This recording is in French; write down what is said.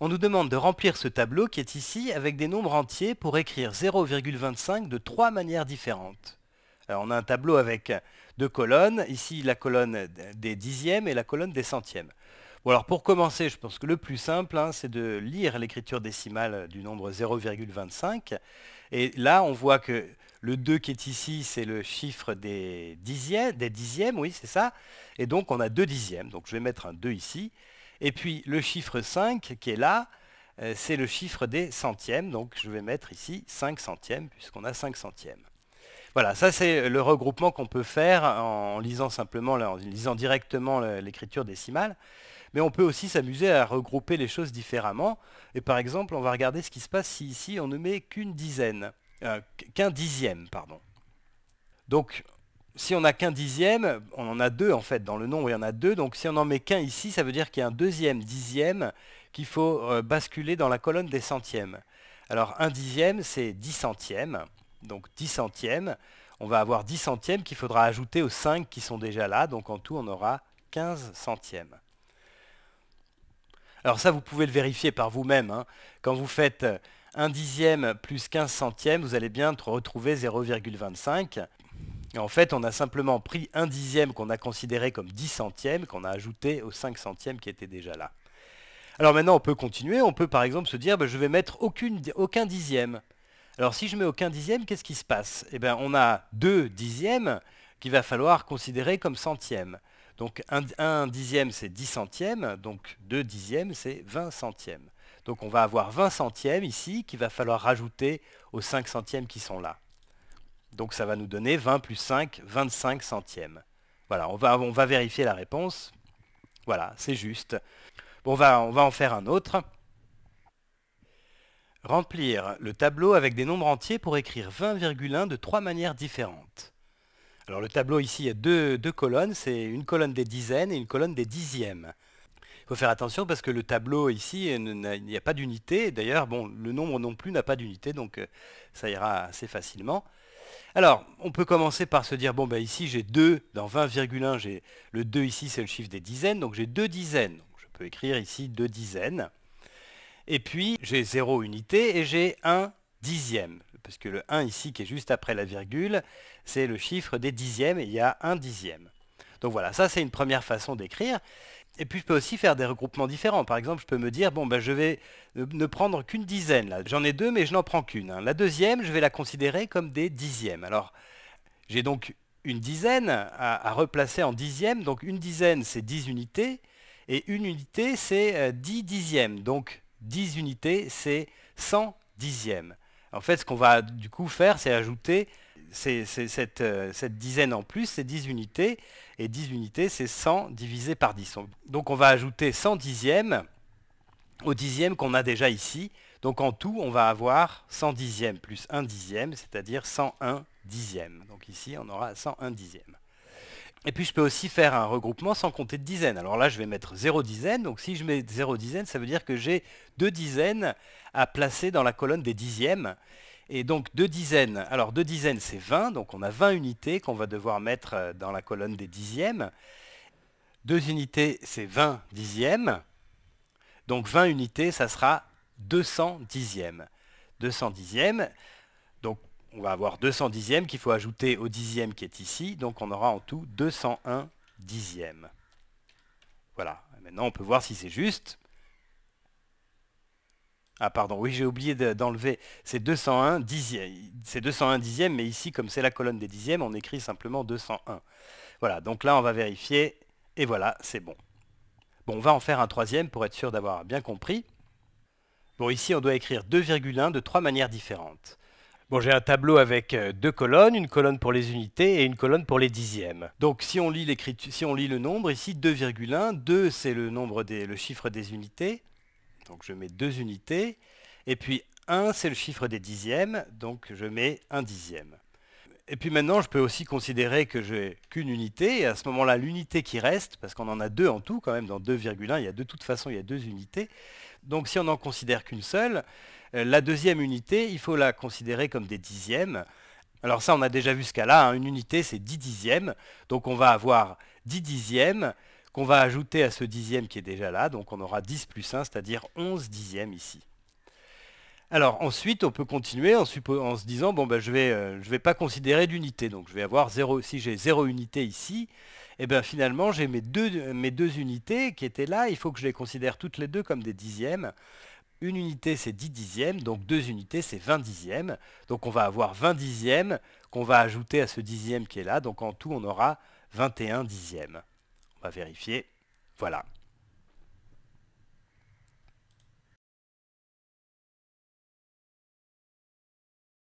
On nous demande de remplir ce tableau qui est ici avec des nombres entiers pour écrire 0,25 de trois manières différentes. on a un tableau avec deux colonnes, ici la colonne des dixièmes et la colonne des centièmes. alors pour commencer, je pense que le plus simple, hein, c'est de lire l'écriture décimale du nombre 0,25. Et là, on voit que le 2 qui est ici, c'est le chiffre des dixièmes, des dixièmes oui, c'est ça. Et donc on a deux dixièmes, donc je vais mettre un 2 ici. Et puis le chiffre 5 qui est là, euh, c'est le chiffre des centièmes, donc je vais mettre ici 5 centièmes, puisqu'on a 5 centièmes. Voilà, ça c'est le regroupement qu'on peut faire en lisant simplement, en lisant directement l'écriture décimale. Mais on peut aussi s'amuser à regrouper les choses différemment. Et par exemple, on va regarder ce qui se passe si ici on ne met qu'une dizaine, euh, qu'un dixième, pardon. Donc si on n'a qu'un dixième, on en a deux en fait dans le nombre, il y en a deux, donc si on en met qu'un ici, ça veut dire qu'il y a un deuxième dixième qu'il faut euh, basculer dans la colonne des centièmes. Alors un dixième, c'est dix centièmes, donc dix centièmes, on va avoir dix centièmes qu'il faudra ajouter aux cinq qui sont déjà là, donc en tout on aura quinze centièmes. Alors ça, vous pouvez le vérifier par vous-même. Hein. Quand vous faites un dixième plus quinze centièmes, vous allez bien retrouver 0,25 en fait, on a simplement pris un dixième qu'on a considéré comme dix centièmes, qu'on a ajouté aux cinq centièmes qui étaient déjà là. Alors maintenant, on peut continuer. On peut par exemple se dire, ben, je vais mettre aucun dixième. Alors si je mets aucun dixième, qu'est-ce qui se passe Eh bien, on a deux dixièmes qu'il va falloir considérer comme centièmes. Donc un, dixième, c'est dix centièmes. Donc deux dixièmes, c'est 20 centièmes. Donc on va avoir 20 centièmes ici qu'il va falloir rajouter aux cinq centièmes qui sont là. Donc ça va nous donner 20 plus 5, 25 centièmes. Voilà, on va, on va vérifier la réponse. Voilà, c'est juste. Bon, on va, on va en faire un autre. Remplir le tableau avec des nombres entiers pour écrire 20,1 de trois manières différentes. Alors le tableau ici, il y a deux, colonnes, c'est une colonne des dizaines et une colonne des dixièmes. Il faut faire attention parce que le tableau ici, il n'y a pas d'unité. D'ailleurs, bon, le nombre non plus n'a pas d'unité, donc euh, ça ira assez facilement. Alors, on peut commencer par se dire, bon, ben ici j'ai 2, dans 20,1, j'ai le 2 ici, c'est le chiffre des dizaines, donc j'ai 2 dizaines. je peux écrire ici 2 dizaines. Et puis, j'ai 0 unité et j'ai 1 dixième, parce que le 1 ici, qui est juste après la virgule, c'est le chiffre des dixièmes, et il y a 1 dixième. Donc voilà, ça c'est une première façon d'écrire. Et puis je peux aussi faire des regroupements différents. Par exemple, je peux me dire, bon, ben, je vais euh, ne prendre qu'une dizaine. J'en ai deux, mais je n'en prends qu'une. Hein. La deuxième, je vais la considérer comme des dixièmes. Alors, j'ai donc une dizaine à, à replacer en dixièmes. Donc une dizaine, c'est dix unités. Et une unité, c'est 10 euh, dixièmes. Donc dix unités, c'est 100 dixièmes. En fait, ce qu'on va du coup faire, c'est ajouter c'est euh, cette, dizaine en plus, c'est 10 unités, et 10 unités, c'est 100 divisé par 10. Donc on va ajouter 100 dixièmes au dixième qu'on a déjà ici. Donc en tout, on va avoir 100 dixièmes plus 1 dixième, c'est-à-dire 101 dixièmes. Donc ici, on aura 101 dixièmes. Et puis je peux aussi faire un regroupement sans compter de dizaines. Alors là, je vais mettre 0 dizaine. Donc si je mets 0 dizaine, ça veut dire que j'ai 2 dizaines à placer dans la colonne des dixièmes. Et donc deux dizaines, alors deux dizaines c'est 20, donc on a 20 unités qu'on va devoir mettre euh, dans la colonne des dixièmes. Deux unités c'est 20 dixièmes, donc 20 unités ça sera 200 dixièmes. 200 dixièmes, donc on va avoir 200 dixièmes qu'il faut ajouter au dixième qui est ici, donc on aura en tout 201 dixièmes. Voilà, maintenant on peut voir si c'est juste. Ah pardon, oui j'ai oublié d'enlever, c'est 201 dixième, c'est 201 dixième, mais ici comme c'est la colonne des dixièmes, on écrit simplement 201. Voilà, donc là on va vérifier, et voilà, c'est bon. Bon, on va en faire un troisième pour être sûr d'avoir bien compris. Bon, ici on doit écrire 2,1 de trois manières différentes. Bon, j'ai un tableau avec euh, deux colonnes, une colonne pour les unités et une colonne pour les dixièmes. Donc si on lit, si on lit le nombre, ici 2,1, 2 c'est le, nombre le chiffre des unités, donc je mets deux unités. Et puis 1, c'est le chiffre des dixièmes, donc je mets un dixième. Et puis maintenant, je peux aussi considérer que j'ai qu'une unité, et à ce moment-là, l'unité qui reste, parce qu'on en a deux en tout quand même, dans 2,1, il y a de toute façon, il y a deux unités. Donc si on n'en considère qu'une seule, euh, la deuxième unité, il faut la considérer comme des dixièmes. Alors ça, on a déjà vu ce cas-là, hein. une unité, c'est 10 dixièmes, donc on va avoir 10 dixièmes, qu'on va ajouter à ce dixième qui est déjà là. Donc on aura 10 plus 1, c'est-à-dire 11 dixièmes ici. Alors ensuite, on peut continuer en, se disant, bon, ben, je ne vais, euh, vais pas considérer d'unité. Donc je vais avoir 0, si j'ai 0 unité ici, et eh bien finalement j'ai mes deux, mes deux unités qui étaient là, il faut que je les considère toutes les deux comme des dixièmes. Une unité c'est 10 dixièmes, donc deux unités c'est 20 dixièmes. Donc on va avoir 20 dixièmes qu'on va ajouter à ce dixième qui est là, donc en tout on aura 21 dixièmes vérifier. Voilà.